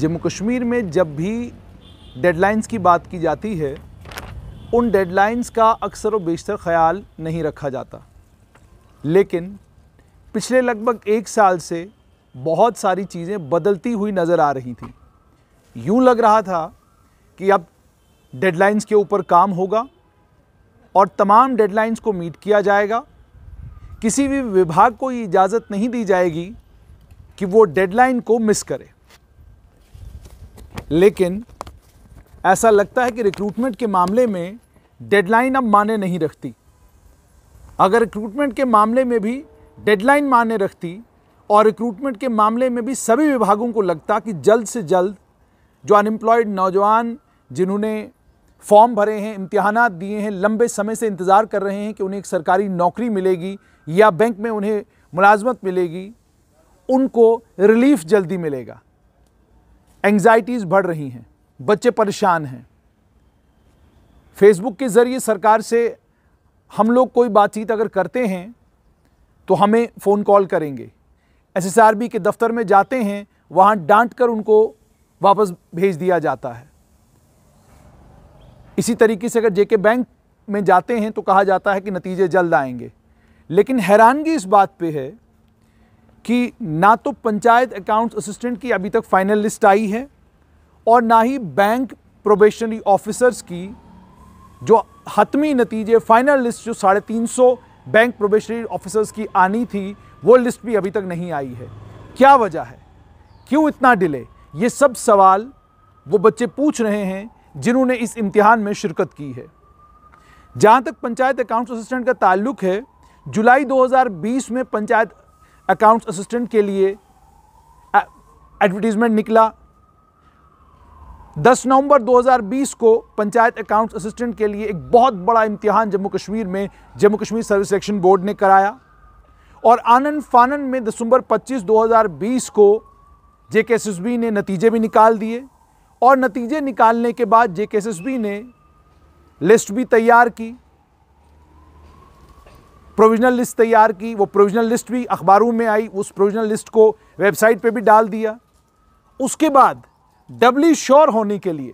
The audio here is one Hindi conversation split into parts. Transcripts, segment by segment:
जम्मू कश्मीर में जब भी डेडलाइंस की बात की जाती है उन डेडलाइंस का अक्सर व बेशतर ख्याल नहीं रखा जाता लेकिन पिछले लगभग एक साल से बहुत सारी चीज़ें बदलती हुई नज़र आ रही थी यूँ लग रहा था कि अब डेडलाइंस के ऊपर काम होगा और तमाम डेडलाइंस को मीट किया जाएगा किसी भी विभाग को ये इजाज़त नहीं दी जाएगी कि वो डेडलाइन को मिस करे लेकिन ऐसा लगता है कि रिक्रूटमेंट के मामले में डेडलाइन अब माने नहीं रखती अगर रिक्रूटमेंट के मामले में भी डेडलाइन माने रखती और रिक्रूटमेंट के मामले में भी सभी विभागों को लगता कि जल्द से जल्द जो अनएम्प्लॉयड नौजवान जिन्होंने फॉर्म भरे हैं इम्तहाना दिए हैं लंबे समय से इंतज़ार कर रहे हैं कि उन्हें एक सरकारी नौकरी मिलेगी या बैंक में उन्हें मुलाजमत मिलेगी उनको रिलीफ जल्दी मिलेगा एंग्जाइटीज़ बढ़ रही हैं बच्चे परेशान हैं फेसबुक के ज़रिए सरकार से हम लोग कोई बातचीत अगर करते हैं तो हमें फ़ोन कॉल करेंगे एसएसआरबी के दफ्तर में जाते हैं वहाँ डांट कर उनको वापस भेज दिया जाता है इसी तरीके से अगर जेके बैंक में जाते हैं तो कहा जाता है कि नतीजे जल्द आएंगे लेकिन हैरानगी इस बात पे है कि ना तो पंचायत अकाउंट्स असिस्टेंट की अभी तक फाइनल लिस्ट आई है और ना ही बैंक प्रोबेशनरी ऑफिसर्स की जो हतमी नतीजे फाइनल लिस्ट जो साढ़े तीन सौ बैंक प्रोबेशनरी ऑफिसर्स की आनी थी वो लिस्ट भी अभी तक नहीं आई है क्या वजह है क्यों इतना डिले ये सब सवाल वो बच्चे पूछ रहे हैं जिन्होंने इस इम्तिहान में शिरकत की है जहाँ तक पंचायत अकाउंट्स असिस्टेंट का ताल्लुक है जुलाई 2020 में पंचायत अकाउंट्स असिस्टेंट के लिए एडवर्टीजमेंट निकला 10 नवंबर 2020 को पंचायत अकाउंट्स असिस्टेंट के लिए एक बहुत बड़ा इम्तिहान जम्मू कश्मीर में Jammu Kashmir service section board ने कराया और आनंद फानन में दिसंबर 25 2020 को जे ने नतीजे भी निकाल दिए और नतीजे निकालने के बाद जे ने लिस्ट भी तैयार की प्रोविजनल लिस्ट तैयार की वो प्रोविजनल लिस्ट भी अखबारों में आई उस प्रोविजनल लिस्ट को वेबसाइट पे भी डाल दिया उसके बाद डबली श्योर होने के लिए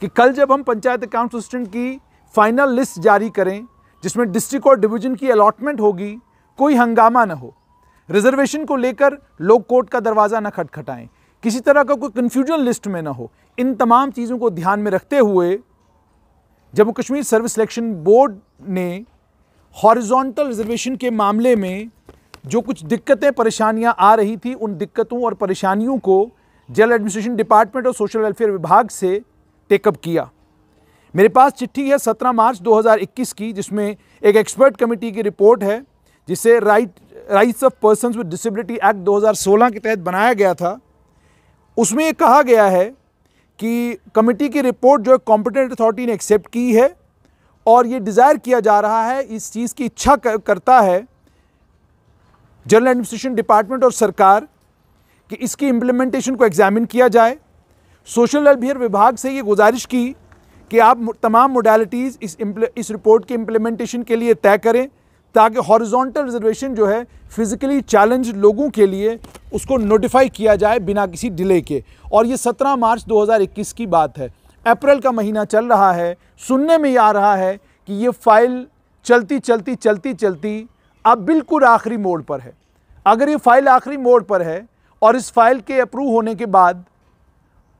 कि कल जब हम पंचायत अकाउंट असिस्टेंट की फाइनल लिस्ट जारी करें जिसमें डिस्ट्रिक्ट और डिवीजन की अलॉटमेंट होगी कोई हंगामा ना हो रिजर्वेशन को लेकर लोग कोर्ट का दरवाज़ा ना खटखटाएं किसी तरह का कोई कन्फ्यूजन लिस्ट में ना हो इन तमाम चीज़ों को ध्यान में रखते हुए Jammu Kashmir service selection board ने हॉरिजॉन्टल रिजर्वेशन के मामले में जो कुछ दिक्कतें परेशानियां आ रही थी उन दिक्कतों और परेशानियों को जेल एडमिनिस्ट्रेशन डिपार्टमेंट और सोशल वेलफेयर विभाग से टेकअप किया मेरे पास चिट्ठी है 17 मार्च 2021 की जिसमें एक एक्सपर्ट कमेटी की रिपोर्ट है जिसे right rights of person with disability act 2016 के तहत बनाया गया था उसमें कहा गया है कि कमेटी की रिपोर्ट जो है कॉम्पिटेंट अथॉरिटी ने एक्सेप्ट की है और ये डिज़ायर किया जा रहा है इस चीज़ की इच्छा करता है जनरल एडमिनिस्ट्रेशन डिपार्टमेंट और सरकार कि इसकी इम्प्लीमेंटेशन को एग्जामिन किया जाए सोशल वेलफेयर विभाग से ये गुजारिश की कि आप तमाम मोडालिटीज़ इस इस रिपोर्ट के इम्प्लीमेंटेशन के लिए तय करें ताकि हॉरिजॉन्टल रिजर्वेशन जो है फिज़िकली चैलेंज लोगों के लिए उसको नोटिफाई किया जाए बिना किसी डिले के और ये 17 मार्च 2021 की बात है अप्रैल का महीना चल रहा है सुनने में ये आ रहा है कि ये फ़ाइल चलती चलती चलती चलती अब बिल्कुल आखिरी मोड़ पर है अगर ये फ़ाइल आखिरी मोड़ पर है और इस फाइल के अप्रूव होने के बाद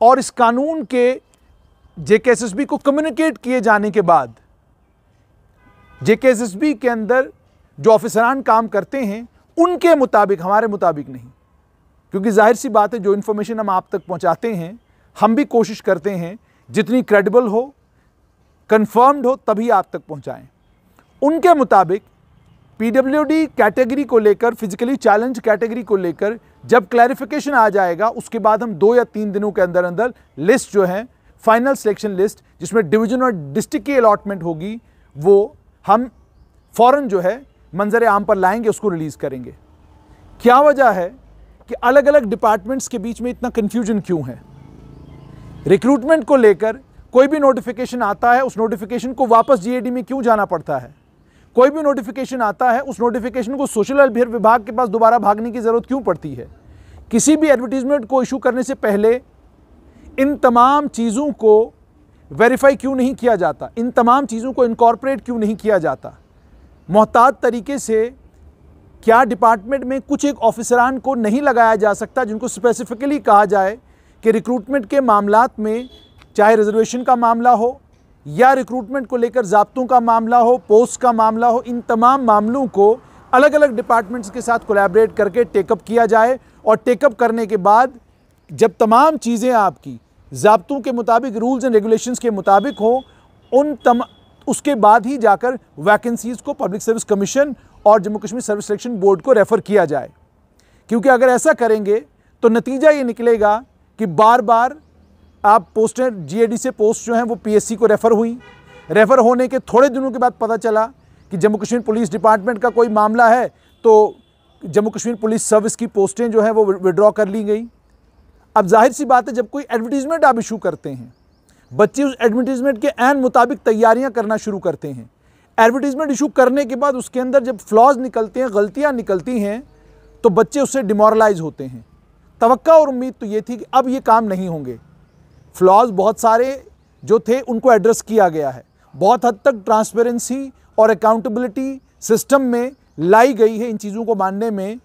और इस कानून के जे को कम्युनिकेट किए जाने के बाद जे के अंदर जो ऑफिसरान काम करते हैं उनके मुताबिक हमारे मुताबिक नहीं क्योंकि जाहिर सी बात है जो इन्फॉर्मेशन हम आप तक पहुंचाते हैं हम भी कोशिश करते हैं जितनी क्रेडिबल हो कंफर्म्ड हो तभी आप तक पहुंचाएं उनके मुताबिक पीडब्ल्यूडी कैटेगरी को लेकर फिजिकली चैलेंज कैटेगरी को लेकर जब क्लैरिफिकेशन आ जाएगा उसके बाद हम दो या तीन दिनों के अंदर अंदर लिस्ट जो है फाइनल सिलेक्शन लिस्ट जिसमें डिवीजन और डिस्ट्रिक्ट की अलॉटमेंट होगी वो हम फ़ौरन जो है मंजर आम पर लाएंगे उसको रिलीज़ करेंगे क्या वजह है कि अलग अलग डिपार्टमेंट्स के बीच में इतना कन्फ्यूजन क्यों है रिक्रूटमेंट को लेकर कोई भी नोटिफिकेशन आता है उस नोटिफिकेशन को वापस जीएडी में क्यों जाना पड़ता है कोई भी नोटिफिकेशन आता है उस नोटिफिकेशन को सोशल वेलफेयर विभाग के पास दोबारा भागने की ज़रूरत क्यों पड़ती है किसी भी एडवर्टीजमेंट को इशू करने से पहले इन तमाम चीज़ों को वेरीफाई क्यों नहीं किया जाता इन तमाम चीज़ों को इनकॉर्पोरेट क्यों नहीं किया जाता मोहतात तरीके से क्या डिपार्टमेंट में कुछ एक ऑफिसरान को नहीं लगाया जा सकता जिनको स्पेसिफिकली कहा जाए कि रिक्रूटमेंट के मामला में चाहे रिजर्वेशन का मामला हो या रिक्रूटमेंट को लेकर जबतों का मामला हो पोस्ट का मामला हो इन तमाम मामलों को अलग अलग डिपार्टमेंट्स के साथ कोलैबोरेट करके टेकअप किया जाए और टेकअप करने के बाद जब तमाम चीज़ें आपकी जबतों के मुताबिक रूल्स एंड रेगुलेशंस के मुताबिक हों उन तम उसके बाद ही जाकर वैकेंसीज़ को पब्लिक सर्विस कमीशन और Jammu Kashmir service selection board को रेफ़र किया जाए क्योंकि अगर ऐसा करेंगे तो नतीजा ये निकलेगा कि बार बार आप पोस्टें जीएडी से पोस्ट जो हैं वो पीएससी को रेफ़र हुई रेफ़र होने के थोड़े दिनों के बाद पता चला कि जम्मू कश्मीर पुलिस डिपार्टमेंट का कोई मामला है तो जम्मू कश्मीर पुलिस सर्विस की पोस्टें जो हैं वो विड्रॉ कर ली गई अब जाहिर सी बात है जब कोई एडवर्टीज़मेंट आप इशू करते हैं बच्चे उस एडवर्टीज़मेंट के एन मुताबिक तैयारियाँ करना शुरू करते हैं एडवर्टीज़मेंट इशू करने के बाद उसके अंदर जब फ्लॉज निकलते हैं गलतियाँ निकलती हैं तो बच्चे उससे डिमोरलाइज होते हैं तवक्का और उम्मीद तो ये थी कि अब ये काम नहीं होंगे फ्लॉज बहुत सारे जो थे उनको एड्रेस किया गया है बहुत हद तक ट्रांसपेरेंसी और अकाउंटेबिलिटी सिस्टम में लाई गई है इन चीज़ों को मानने में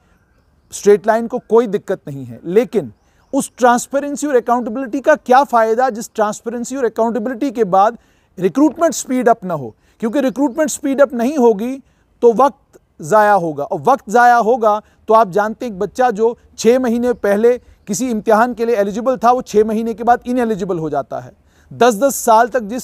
स्ट्रेट लाइन को कोई दिक्कत नहीं है लेकिन उस ट्रांसपेरेंसी और अकाउंटेबिलिटी का क्या फ़ायदा जिस ट्रांसपेरेंसी और अकाउंटेबिलिटी के बाद रिक्रूटमेंट स्पीड अप ना हो क्योंकि रिक्रूटमेंट स्पीड अप नहीं होगी तो वक्त ज़ाया होगा और वक्त ज़ाया होगा तो आप जानते हैं एक बच्चा जो छः महीने पहले किसी इम्तिहान के लिए एलिजिबल था वो छः महीने के बाद इनएलिजिबल हो जाता है दस दस साल तक जिस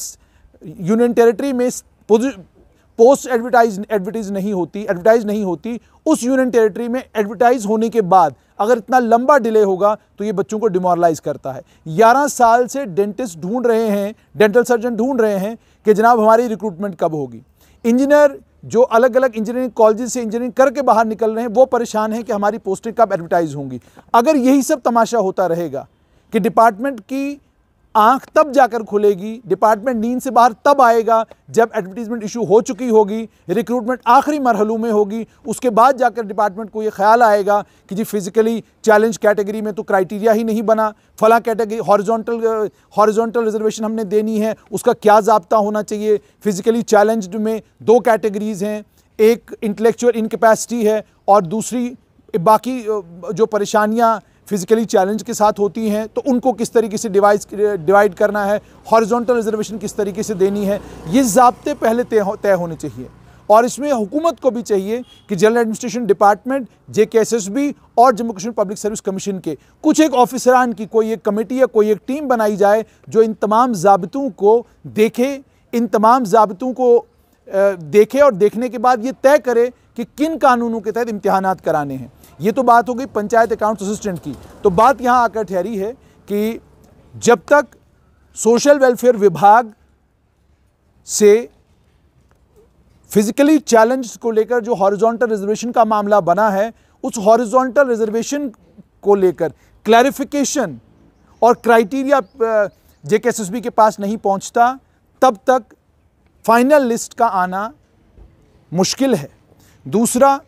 यूनियन टेरिटरी में पोस्ट एडवर्टाइज एडवर्टीज नहीं होती एडवर्टाइज नहीं होती उस यूनियन टेरिटरी में एडवर्टाइज होने के बाद अगर इतना लंबा डिले होगा तो ये बच्चों को डिमोरलाइज करता है 11 साल से डेंटिस्ट ढूंढ रहे हैं डेंटल सर्जन ढूंढ रहे हैं कि जनाब हमारी रिक्रूटमेंट कब होगी इंजीनियर जो अलग अलग इंजीनियरिंग कॉलेज से इंजीनियरिंग करके बाहर निकल रहे हैं वो परेशान हैं कि हमारी पोस्टिंग कब एडवर्टाइज होंगी अगर यही सब तमाशा होता रहेगा कि डिपार्टमेंट की आंख तब जाकर खुलेगी डिपार्टमेंट नींद से बाहर तब आएगा जब एडवर्टीजमेंट इशू हो चुकी होगी रिक्रूटमेंट आखिरी मरहलों में होगी उसके बाद जाकर डिपार्टमेंट को ये ख्याल आएगा कि जी फिज़िकली चैलेंज कैटेगरी में तो क्राइटेरिया ही नहीं बना फला कैटेगरी हॉरिजॉन्टल हॉरिजॉन्टल रिजर्वेशन हमने देनी है उसका क्या जबता होना चाहिए फिज़िकली चैलेंज में दो कैटेगरीज़ हैं एक इंटेलेक्चुअल इनकेपेसिटी है और दूसरी बाकी जो परेशानियाँ फिजिकली चैलेंज के साथ होती हैं तो उनको किस तरीके से डिवाइस डिवाइड करना है हॉरिजॉन्टल रिजर्वेशन किस तरीके से देनी है ये जबते पहले तय होने चाहिए और इसमें हुकूमत को भी चाहिए कि जनरल एडमिनिस्ट्रेशन डिपार्टमेंट जे के एस एस बी और Jammu Kashmir public service commission के कुछ एक ऑफिसरान की कोई एक कमेटी या कोई एक टीम बनाई जाए जो इन तमाम जबतों को देखे इन तमाम जबतों को देखे और देखने के बाद ये तय करे कि किन कानूनों के तहत इम्तहान कराने हैं ये तो बात हो गई पंचायत अकाउंट असिस्टेंट की तो बात यहाँ आकर ठहरी है कि जब तक सोशल वेलफेयर विभाग से फिजिकली चैलेंज को लेकर जो हॉरिजॉन्टल रिजर्वेशन का मामला बना है उस हॉरिजॉन्टल रिजर्वेशन को लेकर क्लैरिफिकेशन और क्राइटेरिया जे के पास नहीं पहुंचता तब तक फाइनल लिस्ट का आना मुश्किल है दूसरा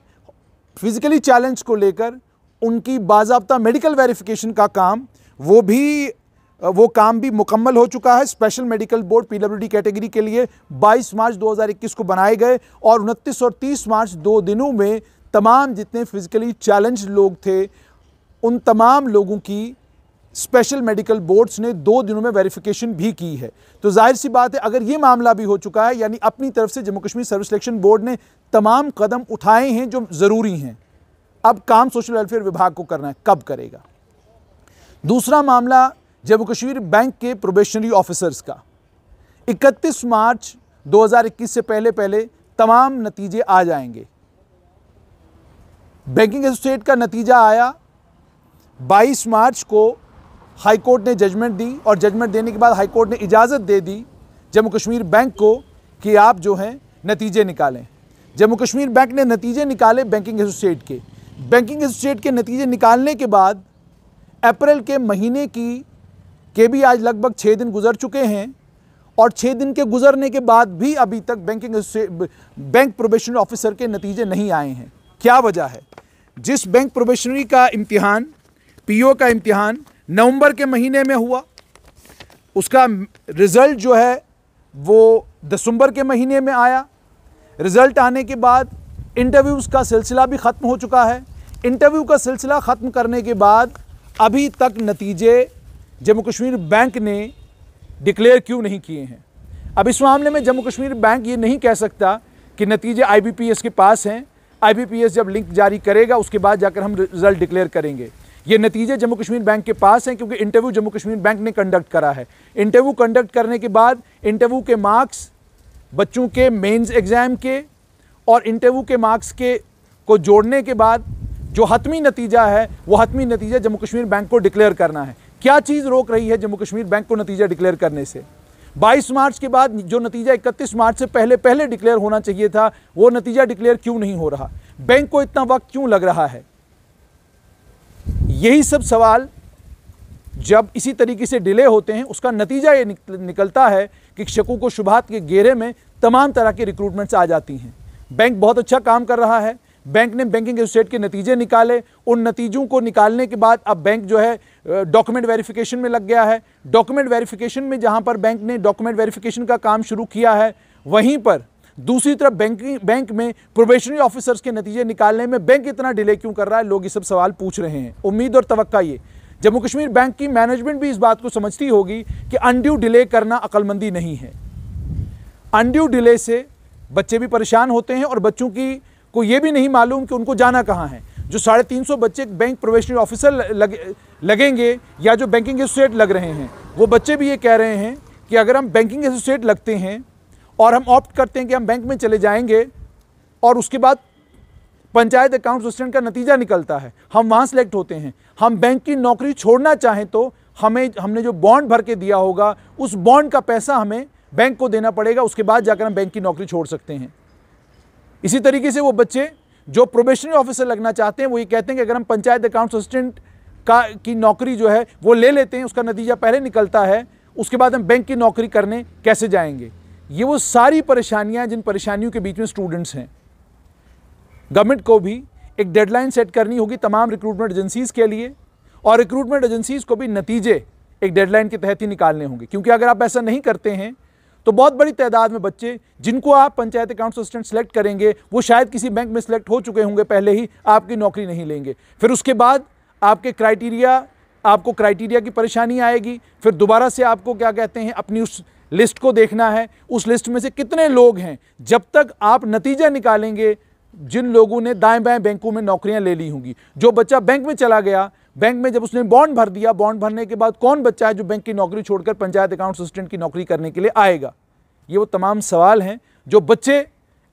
फिज़िकली चैलेंज को लेकर उनकी बाबा मेडिकल वेरिफिकेशन का काम वो भी वो काम भी मुकम्मल हो चुका है special medical board PWD category के लिए 22 मार्च 2021 को बनाए गए और 29 और 30 मार्च दो दिनों में तमाम जितने फिज़िकली चैलेंज लोग थे उन तमाम लोगों की स्पेशल मेडिकल बोर्ड्स ने दो दिनों में वेरिफिकेशन भी की है तो जाहिर सी बात है अगर ये मामला भी हो चुका है यानी अपनी तरफ से Jammu Kashmir service selection board ने तमाम कदम उठाए हैं जो ज़रूरी हैं अब काम सोशल वेलफेयर विभाग को करना है कब करेगा दूसरा मामला जम्मू कश्मीर बैंक के प्रोबेशनरी ऑफिसर्स का 31 मार्च 2021 से पहले पहले तमाम नतीजे आ जाएंगे बैंकिंग एसोसिएट का नतीजा आया 22 मार्च को हाई कोर्ट ने जजमेंट दी और जजमेंट देने के बाद हाई कोर्ट ने इजाज़त दे दी जम्मू कश्मीर बैंक को कि आप जो हैं नतीजे निकालें जम्मू कश्मीर बैंक ने नतीजे निकाले बैंकिंग एसोसिएट के बैंकिंग एसोसिएट के नतीजे निकालने के बाद अप्रैल के महीने की के भी आज लगभग छः दिन गुजर चुके हैं और छः दिन के गुजरने के बाद भी अभी तक बैंकिंग बैंक प्रोबेशनरी ऑफिसर के नतीजे नहीं आए हैं क्या वजह है जिस बैंक प्रोबेशनरी का इम्तिहान पीओ का इम्तिहान नवंबर के महीने में हुआ उसका रिज़ल्ट जो है वो दिसंबर के महीने में आया रिज़ल्ट आने के बाद इंटरव्यूज़ का सिलसिला भी ख़त्म हो चुका है इंटरव्यू का सिलसिला ख़त्म करने के बाद अभी तक नतीजे जम्मू कश्मीर बैंक ने डिक्लेयर क्यों नहीं किए हैं अब इस मामले में जम्मू कश्मीर बैंक ये नहीं कह सकता कि नतीजे आईबीपीएस के पास हैं आईबीपीएस जब लिंक जारी करेगा उसके बाद जाकर हम रिजल्ट डिक्लेयर करेंगे ये नतीजे जम्मू कश्मीर बैंक के पास हैं क्योंकि इंटरव्यू जम्मू कश्मीर बैंक ने कंडक्ट करा है इंटरव्यू कंडक्ट करने के बाद इंटरव्यू के मार्क्स बच्चों के मेंस एग्ज़ाम के और इंटरव्यू के मार्क्स के को जोड़ने के बाद जो हतमी नतीजा है वो हतमी नतीजा जम्मू कश्मीर बैंक को डिक्लेयर करना है क्या चीज़ रोक रही है जम्मू कश्मीर बैंक को नतीजा डिक्लेयर करने से 22 मार्च के बाद जो नतीजा 31 मार्च से पहले पहले डिक्लेयर होना चाहिए था वो नतीजा डिक्लेयर क्यों नहीं हो रहा बैंक को इतना वक्त क्यों लग रहा है यही सब सवाल जब इसी तरीके से डिले होते हैं उसका नतीजा ये निकलता है कि शकूक को शुभात के घेरे में तमाम तरह के रिक्रूटमेंट्स आ जाती हैं बैंक बहुत अच्छा काम कर रहा है बैंक ने बैंकिंग एसोसिएट के नतीजे निकाले उन नतीजों को निकालने के बाद अब बैंक जो है डॉक्यूमेंट वेरिफिकेशन में लग गया है डॉक्यूमेंट वेरिफिकेशन में जहां पर बैंक ने डॉक्यूमेंट वेरिफिकेशन का काम शुरू किया है वहीं पर दूसरी तरफ बैंकिंग बैंक में प्रोबेशनरी ऑफिसर्स के नतीजे निकालने में बैंक इतना डिले क्यों कर रहा है लोग ये सब सवाल पूछ रहे हैं उम्मीद और तवक्का ये जम्मू कश्मीर बैंक की मैनेजमेंट भी इस बात को समझती होगी कि अनड्यू डिले करना अकलमंदी नहीं है अनड्यू डिले से बच्चे भी परेशान होते हैं और बच्चों की को ये भी नहीं मालूम कि उनको जाना कहाँ है जो साढ़े तीन सौ बच्चे बैंक प्रोवेशनरी ऑफिसर लग, लगेंगे या जो बैंकिंग एसोसिएट लग रहे हैं वो बच्चे भी ये कह रहे हैं कि अगर हम बैंकिंग एसोसिएट लगते हैं और हम ऑप्ट करते हैं कि हम बैंक में चले जाएंगे और उसके बाद पंचायत अकाउंट असिस्टेंट का नतीजा निकलता है हम वहाँ सेलेक्ट होते हैं हम बैंक की नौकरी छोड़ना चाहें तो हमें हमने जो बॉन्ड भर के दिया होगा उस बॉन्ड का पैसा हमें बैंक को देना पड़ेगा उसके बाद जाकर हम बैंक की नौकरी छोड़ सकते हैं इसी तरीके से वो बच्चे जो प्रोबेशनरी ऑफिसर लगना चाहते हैं वो ये कहते हैं कि अगर हम पंचायत अकाउंट असिस्टेंट का की नौकरी जो है वो ले लेते हैं उसका नतीजा पहले निकलता है उसके बाद हम बैंक की नौकरी करने कैसे जाएंगे ये वो सारी परेशानियाँ जिन परेशानियों के बीच में स्टूडेंट्स हैं गवर्नमेंट को भी एक डेडलाइन सेट करनी होगी तमाम रिक्रूटमेंट एजेंसीज़ के लिए और रिक्रूटमेंट एजेंसीज़ को भी नतीजे एक डेडलाइन के तहत ही निकालने होंगे क्योंकि अगर आप ऐसा नहीं करते हैं तो बहुत बड़ी तादाद में बच्चे जिनको आप पंचायत अकाउंट असिस्टेंट सेलेक्ट करेंगे वो शायद किसी बैंक में सेलेक्ट हो चुके होंगे पहले ही आपकी नौकरी नहीं लेंगे फिर उसके बाद आपके क्राइटेरिया आपको क्राइटेरिया की परेशानी आएगी फिर दोबारा से आपको क्या कहते हैं अपनी उस लिस्ट को देखना है उस लिस्ट में से कितने लोग हैं जब तक आप नतीजा निकालेंगे जिन लोगों ने दाएं बाएं बैंकों में नौकरियां ले ली होंगी जो बच्चा बैंक में चला गया बैंक में जब उसने बॉन्ड भर दिया बॉन्ड भरने के बाद कौन बच्चा है जो बैंक की नौकरी छोड़कर पंचायत अकाउंट असिस्टेंट की नौकरी करने के लिए आएगा ये वो तमाम सवाल हैं जो बच्चे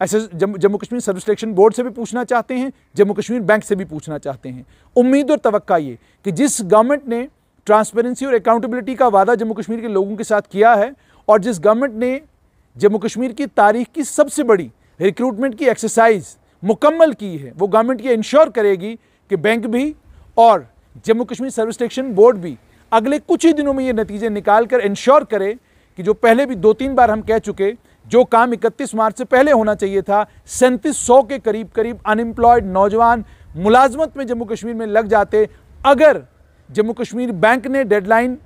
ऐसे Jammu Kashmir service selection board से भी पूछना चाहते हैं जम्मू कश्मीर बैंक से भी पूछना चाहते हैं उम्मीद और तवक्का ये कि जिस गवर्नमेंट ने ट्रांसपेरेंसी और अकाउंटेबिलिटी का वादा जम्मू कश्मीर के लोगों के साथ किया है और जिस गवर्नमेंट ने जम्मू कश्मीर की तारीख की सबसे बड़ी रिक्रूटमेंट की एक्सरसाइज़ मुकम्मल की है वो गवर्नमेंट ये इंश्योर करेगी कि बैंक भी और Jammu Kashmir service station board भी अगले कुछ ही दिनों में ये नतीजे निकाल कर इंश्योर करे कि जो पहले भी दो तीन बार हम कह चुके जो काम 31 मार्च से पहले होना चाहिए था सैंतीस सौ के करीब करीब अनएम्प्लॉयड नौजवान मुलाजमत में जम्मू कश्मीर में लग जाते अगर जम्मू कश्मीर बैंक ने डेडलाइन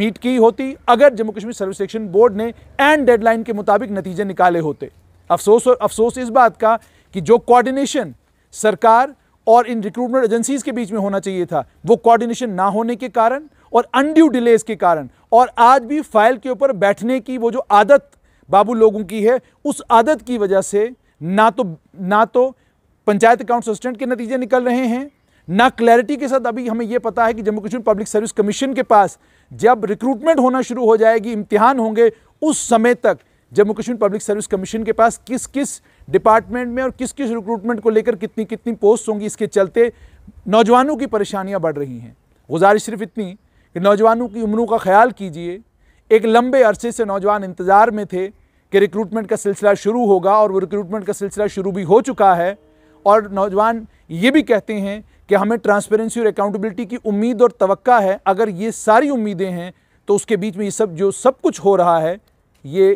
मीट की होती अगर Jammu Kashmir service section board ने एंड डेडलाइन के मुताबिक नतीजे निकाले होते अफसोस और अफसोस इस बात का कि जो कोऑर्डिनेशन सरकार और इन रिक्रूटमेंट एजेंसीज के बीच में होना चाहिए था वो कोऑर्डिनेशन ना होने के कारण और अनड्यू डिलेज के कारण और आज भी फाइल के ऊपर बैठने की वो जो आदत बाबू लोगों की है उस आदत की वजह से ना तो ना तो पंचायत अकाउंट असिस्टेंट के नतीजे निकल रहे हैं ना क्लैरिटी के साथ अभी हमें यह पता है कि Jammu Kashmir public service commission के पास जब रिक्रूटमेंट होना शुरू हो जाएगी इम्तिहान होंगे उस समय तक Jammu Kashmir public service commission के पास किस किस डिपार्टमेंट में और किस किस रिक्रूटमेंट को लेकर कितनी कितनी पोस्ट होंगी इसके चलते नौजवानों की परेशानियां बढ़ रही हैं गुजारिश सिर्फ इतनी कि नौजवानों की उम्रों का ख्याल कीजिए एक लंबे अरसे से नौजवान इंतज़ार में थे कि रिक्रूटमेंट का सिलसिला शुरू होगा और वो रिक्रूटमेंट का सिलसिला शुरू भी हो चुका है और नौजवान ये भी कहते हैं कि हमें ट्रांसपेरेंसी और अकाउंटेबिलिटी की उम्मीद और तवक्का है अगर ये सारी उम्मीदें हैं तो उसके बीच में ये सब जो सब कुछ हो रहा है ये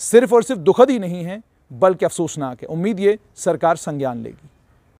सिर्फ और सिर्फ दुखद ही नहीं है बल्कि अफसोसनाक है उम्मीद ये सरकार संज्ञान लेगी